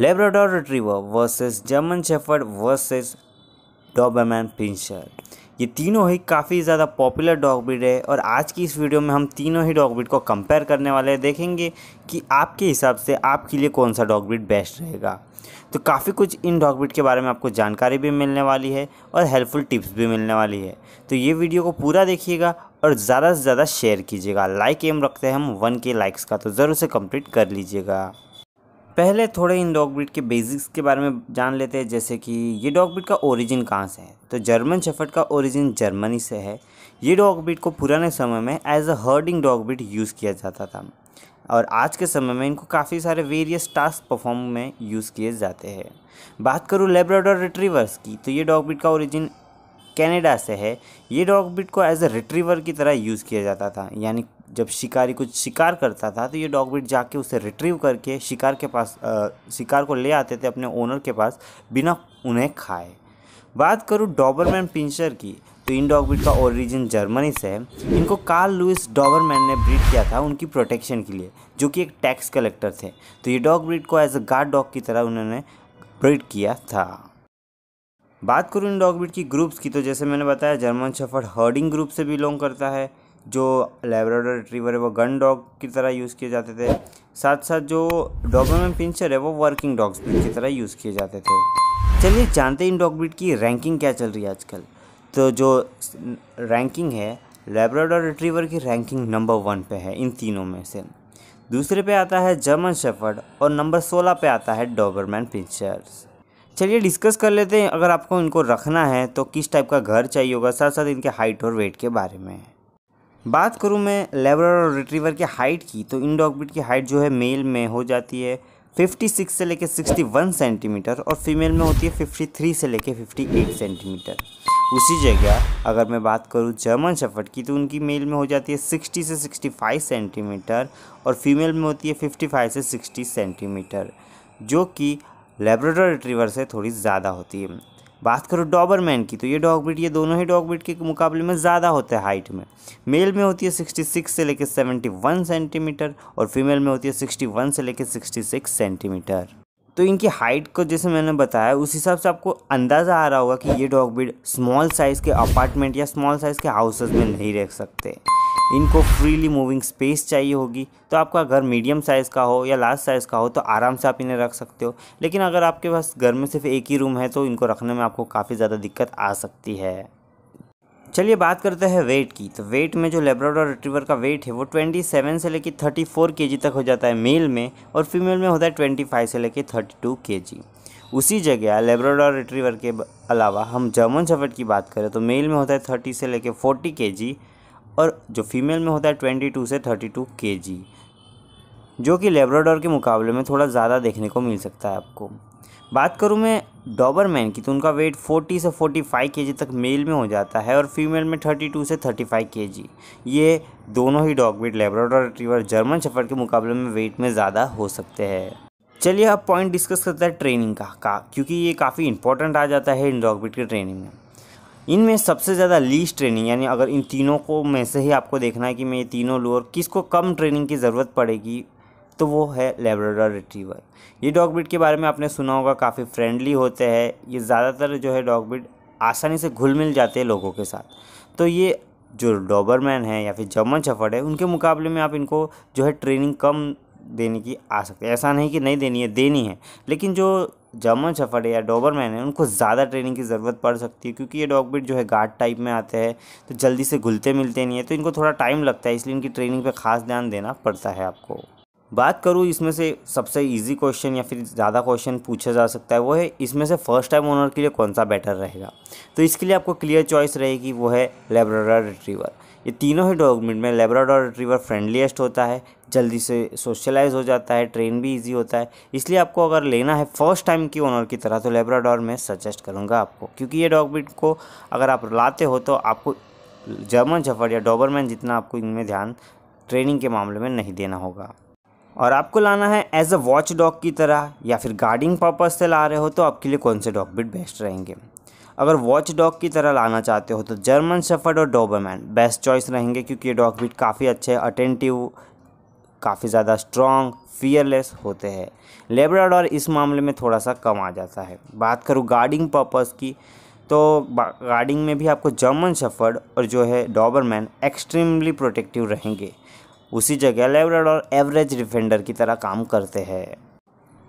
Labrador retriever versus German shepherd versus Doberman pinscher ये तीनों ही काफ़ी ज़्यादा पॉपुलर डॉग ब्रीड है और आज की इस वीडियो में हम तीनों ही डॉग ब्रीड को कंपेयर करने वाले हैं देखेंगे कि आपके हिसाब से आपके लिए कौन सा डॉग ब्रीड बेस्ट रहेगा तो काफ़ी कुछ इन डॉग ब्रीड के बारे में आपको जानकारी भी मिलने वाली है और हेल्पफुल टिप्स भी मिलने वाली है तो ये वीडियो को पूरा देखिएगा और ज़्यादा से ज़्यादा शेयर कीजिएगा लाइक एम रखते हैं हम वन के लाइक्स का तो ज़रूर से कम्प्लीट कर लीजिएगा पहले थोड़े इन डॉग ब्रिड के बेसिक्स के बारे में जान लेते हैं जैसे कि ये डॉग ब्रिड का ओरिजिन कहाँ से है तो जर्मन शेफर्ड का ओरिजिन जर्मनी से है ये डॉग ब्रिड को पुराने समय में as a herding dog breed use किया जाता था और आज के समय में इनको काफ़ी सारे वेरियस टास्क परफॉर्म में यूज़ किए जाते हैं बात करूँ लेब्राडोर रिट्रीवर्स की तो ये डॉग ब्रिड का ओरिजिन कैनेडा से है ये डॉग ब्रिड को एज अ रिट्रीवर की तरह यूज़ किया जाता था यानी जब शिकारी कुछ शिकार करता था तो ये डॉग ब्रीड जाके उसे रिट्रीव करके शिकार के पास आ, शिकार को ले आते थे अपने ओनर के पास बिना उन्हें खाए बात करूँ डॉबरमैन पिंचर की तो इन डॉग ब्रीड का ओरिजिन जर्मनी से है इनको कार्ल लुइस डॉबरमैन ने ब्रीड किया था उनकी प्रोटेक्शन के लिए जो कि एक टैक्स कलेक्टर थे तो ये डॉग ब्रीड को एज अ गार्ड डॉग की तरह उन्होंने ब्रीड किया था बात करूँ इन डॉग ब्रीड की ग्रुप्स की तो जैसे मैंने बताया जर्मन शेफर्ड हर्डिंग ग्रुप से बिलोंग करता है जो लेब्राडोर रिट्रीवर है वो गन डॉग की तरह यूज़ किए जाते थे साथ साथ जो डॉगोमेन पिंचर है वो वर्किंग डॉग्स ब्रिड की तरह यूज़ किए जाते थे चलिए जानते हैं इन डॉग ब्रिड की रैंकिंग क्या चल रही है आजकल तो जो रैंकिंग है लेब्राडोर रिट्रीवर की रैंकिंग नंबर वन पे है इन तीनों में से दूसरे पे आता है जर्मन शेफर्ड और नंबर सोलह पे आता है डॉबरमैन पिंचर्स चलिए डिस्कस कर लेते हैं अगर आपको इनको रखना है तो किस टाइप का घर चाहिए होगा साथ साथ इनके हाइट और वेट के बारे में बात करूँ मैं लेबरर और रिट्रीवर की हाइट की तो इन डॉग ब्रिड की हाइट जो है मेल में हो जाती है 56 से लेकर 61 सेंटीमीटर और फीमेल में होती है 53 से लेकर 58 सेंटीमीटर उसी जगह अगर मैं बात करूँ जर्मन शफट की तो उनकी मेल में हो जाती है 60 से 65 सेंटीमीटर और फीमेल में होती है 55 से 60 सेंटीमीटर जो कि लेब्रेडर रिट्रीवर से थोड़ी ज़्यादा होती है बात करो डॉबरमैन की तो ये डॉग ब्रीड ये दोनों ही डॉग ब्रीड के मुकाबले में ज़्यादा होते हैं हाइट में मेल में होती है 66 से लेकर 71 सेंटीमीटर और फीमेल में होती है 61 से लेकर 66 सेंटीमीटर तो इनकी हाइट को जैसे मैंने बताया उस हिसाब से आपको अंदाज़ा आ रहा होगा कि ये डॉग ब्रीड स्मॉल साइज़ के अपार्टमेंट या स्मॉल साइज़ के हाउसेज में नहीं रह सकते इनको फ्रीली मूविंग स्पेस चाहिए होगी तो आपका घर मीडियम साइज़ का हो या लार्ज साइज़ का हो तो आराम से आप इन्हें रख सकते हो लेकिन अगर आपके पास घर में सिर्फ एक ही रूम है तो इनको रखने में आपको काफ़ी ज़्यादा दिक्कत आ सकती है चलिए बात करते हैं वेट की तो वेट में जो लेब्राडोर रिट्रीवर का वेट है वो 27 से लेकर 34 जी तक हो जाता है मेल में और फीमेल में होता है 25 से लेकर 32 जी उसी जगह लेब्राडोर रिट्रीवर के अलावा हम जर्मन शफर्ट की बात करें तो मेल में होता है 30 से लेकर 40 जी और जो फीमेल में होता है ट्वेंटी टू से थर्टी टू के जी जो कि लेब्राडोर के मुकाबले में थोड़ा ज़्यादा देखने को मिल सकता है आपको बात करूँ मैं डॉबरमैन की तो उनका वेट 40 से 45 जी तक मेल में हो जाता है और फीमेल में 32 से 35 जी ये दोनों ही dog breed Labrador retriever German shepherd के मुकाबले में वेट में ज़्यादा हो सकते हैं चलिए अब पॉइंट डिस्कस करते हैं ट्रेनिंग का, का क्योंकि ये काफ़ी इंपॉर्टेंट आ जाता है इन डॉग ब्रीड के ट्रेनिंग में इनमें सबसे ज़्यादा लीस्ट ट्रेनिंग यानी अगर इन तीनों को में से ही आपको देखना है कि मैं ये तीनों लोअर किसको कम ट्रेनिंग की ज़रूरत पड़ेगी तो वो है लेब्राडोर रिट्रीवर ये डॉग ब्रीड के बारे में आपने सुना होगा काफ़ी फ्रेंडली होते हैं ये ज़्यादातर जो है डॉग ब्रीड आसानी से घुल मिल जाते हैं लोगों के साथ तो ये जो डॉबरमैन है या फिर जर्मन शफर्ड है उनके मुकाबले में आप इनको जो है ट्रेनिंग कम देने की आ सकते है ऐसा नहीं कि नहीं देनी है देनी है लेकिन जो जर्मन शफर्ड या डोबरमैन है उनको ज़्यादा ट्रेनिंग की ज़रूरत पड़ सकती है क्योंकि ये डॉग ब्रीड जो है गार्ड टाइप में आते हैं तो जल्दी से घुलते मिलते नहीं है तो इनको थोड़ा टाइम लगता है इसलिए इनकी ट्रेनिंग पर खास ध्यान देना पड़ता है आपको बात करूँ इसमें से सबसे इजी क्वेश्चन या फिर ज़्यादा क्वेश्चन पूछा जा सकता है वो है इसमें से फर्स्ट टाइम ओनर के लिए कौन सा बेटर रहेगा तो इसके लिए आपको क्लियर चॉइस रहेगी वो है लेब्रोडर रिट्रीवर ये तीनों ही डॉगमेंट में लेबराडोर रिट्रीवर फ्रेंडलीस्ट होता है जल्दी से सोशलाइज हो जाता है ट्रेन भी इजी होता है इसलिए आपको अगर लेना है फर्स्ट टाइम की ओनर की तरह तो लेबराडोर में सजेस्ट करूँगा आपको क्योंकि ये डॉगमेंट को अगर आप लाते हो तो आपको जर्मन जफर या डॉबरमैन जितना आपको इनमें ध्यान ट्रेनिंग के मामले में नहीं देना होगा और आपको लाना है एज अ वॉच डॉग की तरह या फिर गार्डिंग पर्पज़ से ला रहे हो तो आपके लिए कौन से डॉग बिट बेस्ट रहेंगे अगर वॉच डॉग की तरह लाना चाहते हो तो जर्मन शेफर्ड और डोबरमैन बेस्ट चॉइस रहेंगे क्योंकि ये डॉग बीट काफ़ी अच्छे अटेंटिव काफ़ी ज़्यादा स्ट्रॉन्ग फियरलेस होते हैं लेबराडोर इस मामले में थोड़ा सा कम आ जाता है बात करूँ गार्डिंग पर्पज़ की तो गार्डिंग में भी आपको जर्मन शफर्ड और जो है डॉबरमैन एक्सट्रीमली प्रोटेक्टिव रहेंगे उसी जगह लेबराडोर एवरेज डिफेंडर की तरह काम करते हैं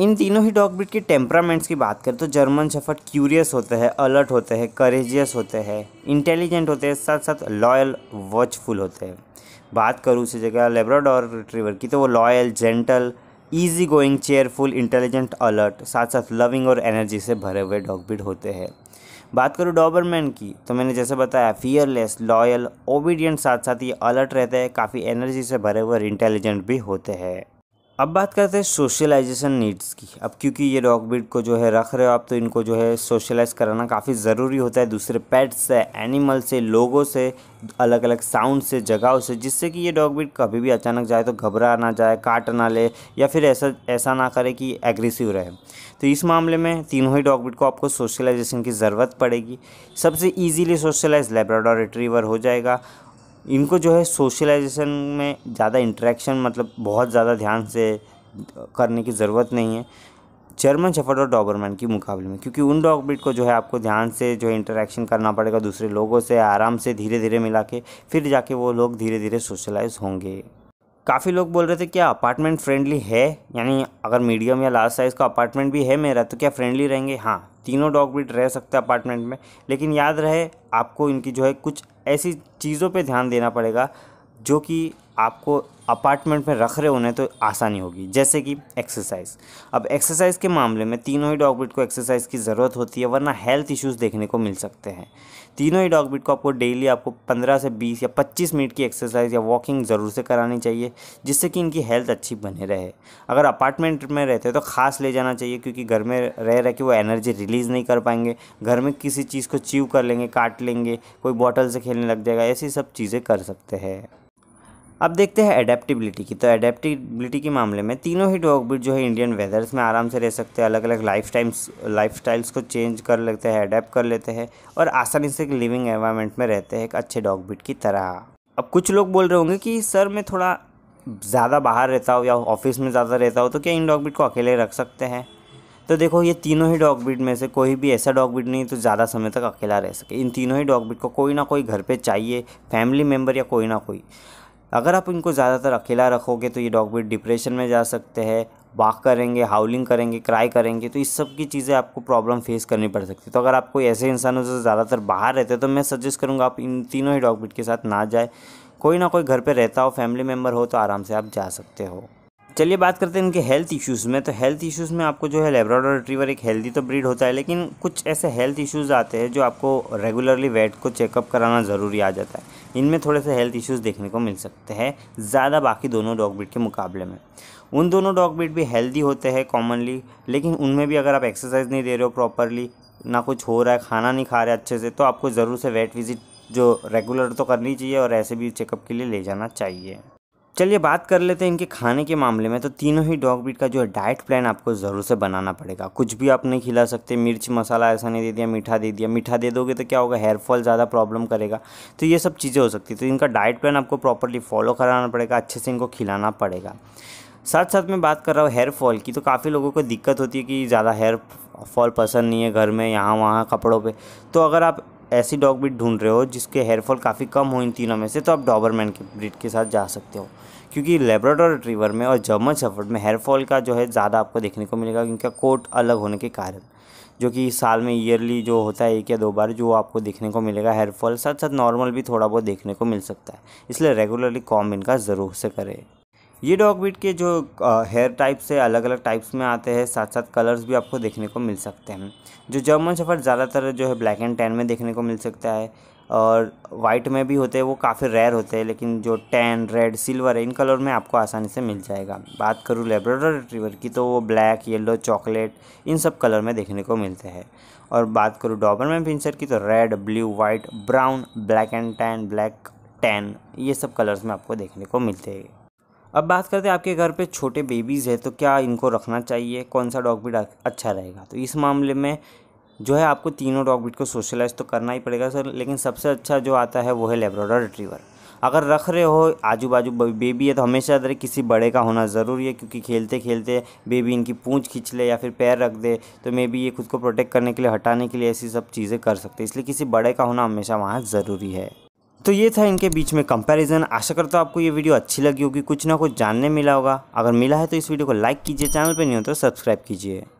इन तीनों ही डॉग ब्रिड के टेम्परामेंट्स की बात करें तो जर्मन शफर्ड क्यूरियस होते हैं अलर्ट होते हैं करेजियस होते हैं इंटेलिजेंट होते हैं साथ साथ लॉयल वॉचफुल होते हैं बात करूँ उसी जगह लेब्राडोर रिट्रीवर की तो वो loyal gentle easy going cheerful intelligent alert साथ साथ लविंग और एनर्जी से भरे हुए डॉग ब्रिड होते हैं बात करूँ डॉबरमैन की तो मैंने जैसे बताया फियरलेस लॉयल ओबीडियंट साथ साथ ये अलर्ट रहते हैं काफ़ी एनर्जी से भरे हुए और इंटेलिजेंट भी होते हैं अब बात करते हैं सोशलाइजेशन नीड्स की अब क्योंकि ये डॉग ब्रीड को जो है रख रहे हो आप तो इनको जो है सोशलाइज कराना काफ़ी ज़रूरी होता है दूसरे पेट्स से एनिमल से लोगों से अलग अलग साउंड से जगहों से जिससे कि ये डॉग ब्रीड कभी भी अचानक जाए तो घबरा ना जाए काट ना ले या फिर ऐसा ऐसा ना करे कि एग्रेसिव रहे तो इस मामले में तीनों ही डॉग ब्रीड को आपको सोशलाइजेशन की ज़रूरत पड़ेगी सबसे ईजीली सोशलाइज लेब्राडोर हो जाएगा इनको जो है सोशलाइजेशन में ज़्यादा इंटरेक्शन मतलब बहुत ज़्यादा ध्यान से करने की ज़रूरत नहीं है जर्मन शफर्ड और डॉबरमैन के मुकाबले में क्योंकि उन डॉग ब्रिड को जो है आपको ध्यान से जो है इंटरेक्शन करना पड़ेगा दूसरे लोगों से आराम से धीरे धीरे मिला के फिर जाके वो लोग धीरे धीरे सोशलाइज होंगे काफ़ी लोग बोल रहे थे क्या अपार्टमेंट फ्रेंडली है यानी अगर मीडियम या लार्ज साइज़ का अपार्टमेंट भी है मेरा तो क्या फ्रेंडली रहेंगे हाँ तीनों डॉग ब्रीड रह सकते हैं अपार्टमेंट में लेकिन याद रहे आपको इनकी जो है कुछ ऐसी चीज़ों पे ध्यान देना पड़ेगा जो कि आपको अपार्टमेंट में रख रहे होने तो आसानी होगी जैसे कि एक्सरसाइज अब एक्सरसाइज के मामले में तीनों ही डॉग को एक्सरसाइज की ज़रूरत होती है वरना हेल्थ इश्यूज देखने को मिल सकते हैं तीनों ही डॉग को आपको डेली आपको 15 से 20 या 25 मिनट की एक्सरसाइज या वॉकिंग ज़रूर से करानी चाहिए जिससे कि इनकी हेल्थ अच्छी बने रहे अगर अपार्टमेंट में रहते हैं तो ख़ास ले जाना चाहिए क्योंकि घर में रह रह के वो एनर्जी रिलीज़ नहीं कर पाएंगे घर में किसी चीज़ को चीव कर लेंगे काट लेंगे कोई बॉटल से खेलने लग जाएगा ऐसी सब चीज़ें कर सकते हैं अब देखते हैं एडेप्टिबिलिटी की तो एडेप्टिबिलिटी के मामले में तीनों ही डॉग ब्रीड जो है इंडियन वेदर्स में आराम से रह सकते हैं अलग अलग लाइफ टाइम्स लाइफ स्टाइल्स को चेंज कर लेते हैं अडेप्ट कर लेते हैं और आसानी से एक लिविंग एनवायरमेंट में रहते हैं एक अच्छे डॉग ब्रीड की तरह अब कुछ लोग बोल रहे होंगे कि सर मैं थोड़ा ज़्यादा बाहर रहता हूँ या ऑफिस में ज़्यादा रहता हूँ तो क्या इन डॉग ब्रीड को अकेले रख सकते हैं तो देखो ये तीनों ही डॉग ब्रीड में से कोई भी ऐसा डॉग ब्रीड नहीं तो ज़्यादा समय तक अकेला रह सके इन तीनों ही डॉग ब्रीड को कोई ना कोई घर पे चाहिए फैमिली मेम्बर या कोई ना कोई अगर आप इनको ज़्यादातर अकेला रखोगे तो ये डॉग ब्रीड डिप्रेशन में जा सकते हैं वाक करेंगे हाउलिंग करेंगे क्राई करेंगे तो इस सब की चीज़ें आपको प्रॉब्लम फेस करनी पड़ सकती है तो अगर आप कोई ऐसे इंसानों से ज़्यादातर बाहर रहते हैं तो मैं सजेस्ट करूँगा आप इन तीनों ही डॉग ब्रीड के साथ ना जाए कोई ना कोई घर पर रहता हो फैमिली मेम्बर हो तो आराम से आप जा सकते हो चलिए बात करते हैं इनके हेल्थ इश्यूज़ में तो हेल्थ इश्यूज़ में आपको जो है लेब्राडोर रिट्रीवर एक हेल्दी तो ब्रीड होता है लेकिन कुछ ऐसे हेल्थ इश्यूज़ आते हैं जो आपको रेगुलरली वेट को चेकअप कराना ज़रूरी आ जाता है इनमें थोड़े से हेल्थ इश्यूज़ देखने को मिल सकते हैं ज़्यादा बाकी दोनों डॉग ब्रीड के मुकाबले में उन दोनों डॉग ब्रीड भी हेल्दी होते हैं कॉमनली लेकिन उनमें भी अगर आप एक्सरसाइज नहीं दे रहे हो प्रॉपरली ना कुछ हो रहा है खाना नहीं खा रहे अच्छे से तो आपको ज़रूर से वेट विज़िट जो रेगुलर तो करनी चाहिए और ऐसे भी चेकअप के लिए ले जाना चाहिए चलिए बात कर लेते हैं इनके खाने के मामले में तो तीनों ही डॉग ब्रीड का जो है डाइट प्लान आपको ज़रूर से बनाना पड़ेगा कुछ भी आप नहीं खिला सकते मिर्च मसाला ऐसा नहीं दे दिया मीठा दे दिया मीठा दे दोगे तो क्या होगा हेयर फॉल ज़्यादा प्रॉब्लम करेगा तो ये सब चीज़ें हो सकती है तो इनका डाइट प्लान आपको प्रॉपरली फॉलो कराना पड़ेगा अच्छे से इनको खिलाना पड़ेगा साथ साथ मैं बात कर रहा हूँ हेयर फॉल की तो काफ़ी लोगों को दिक्कत होती है कि ज़्यादा हेयर फॉल पसंद नहीं है घर में यहाँ वहाँ कपड़ों पर तो अगर आप ऐसी डॉग ब्रीड ढूंढ रहे हो जिसके हेयर फॉल काफ़ी कम हो इन तीनों में से तो आप डॉबरमैन के ब्रीड के साथ जा सकते हो क्योंकि लेब्राडोर रिट्रीवर में और जर्मन सफर्ड में हेयरफॉल का जो है ज़्यादा आपको देखने को मिलेगा इनका कोट अलग होने के कारण जो कि साल में ईयरली जो होता है एक या दो बार जो आपको देखने को मिलेगा हेयरफॉल साथ साथ नॉर्मल भी थोड़ा बहुत देखने को मिल सकता है इसलिए रेगुलरली कॉम इनका ज़रूर से करें ये डॉग बीट के जो हेयर टाइप्स है अलग अलग टाइप्स में आते हैं साथ साथ कलर्स भी आपको देखने को मिल सकते हैं जो जर्मन सफर ज़्यादातर जो है ब्लैक एंड टैन में देखने को मिल सकता है और वाइट में भी होते हैं वो काफ़ी रेयर होते हैं लेकिन जो टैन रेड सिल्वर है इन कलर में आपको आसानी से मिल जाएगा बात करूँ लेब्रेडर रिट्रीवर की तो वो ब्लैक येलो चॉकलेट इन सब कलर में देखने को मिलते हैं और बात करूँ डॉबरमैन पिंसर की तो red blue white brown black and tan black tan ये सब कलर्स में आपको देखने को मिलते हैं अब बात करते हैं आपके घर पे छोटे बेबीज़ है तो क्या इनको रखना चाहिए कौन सा डॉग भी अच्छा रहेगा तो इस मामले में जो है आपको तीनों डॉग ब्रिड को सोशलाइज तो करना ही पड़ेगा सर लेकिन सबसे अच्छा जो आता है वो है लेब्रोडर रिट्रीवर अगर रख रहे हो आजू बाजू बेबी है तो हमेशा अदर किसी बड़े का होना ज़रूरी है क्योंकि खेलते खेलते बेबी इनकी पूंछ खींच ले या फिर पैर रख दे तो मे बी ये खुद को प्रोटेक्ट करने के लिए हटाने के लिए ऐसी सब चीज़ें कर सकते हैं इसलिए किसी बड़े का होना हमेशा वहाँ ज़रूरी है तो ये था इनके बीच में कंपैरिजन आशा करता हूँ आपको ये वीडियो अच्छी लगी होगी कुछ ना कुछ जानने मिला होगा अगर मिला है तो इस वीडियो को लाइक कीजिए चैनल पर नहीं हो तो सब्सक्राइब कीजिए